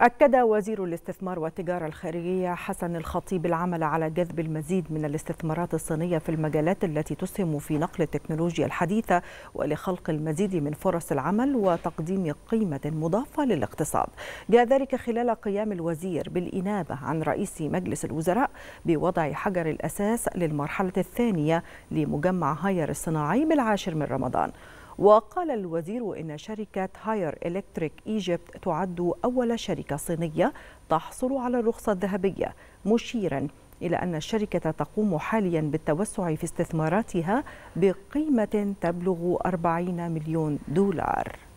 أكد وزير الاستثمار والتجارة الخارجية حسن الخطيب العمل على جذب المزيد من الاستثمارات الصينية في المجالات التي تسهم في نقل التكنولوجيا الحديثة ولخلق المزيد من فرص العمل وتقديم قيمة مضافة للاقتصاد جاء ذلك خلال قيام الوزير بالإنابة عن رئيس مجلس الوزراء بوضع حجر الأساس للمرحلة الثانية لمجمع هاير الصناعي بالعاشر من رمضان وقال الوزير إن شركة هاير إلكتريك إيجيبت تعد أول شركة صينية تحصل على الرخصة الذهبية مشيرا إلى أن الشركة تقوم حاليا بالتوسع في استثماراتها بقيمة تبلغ 40 مليون دولار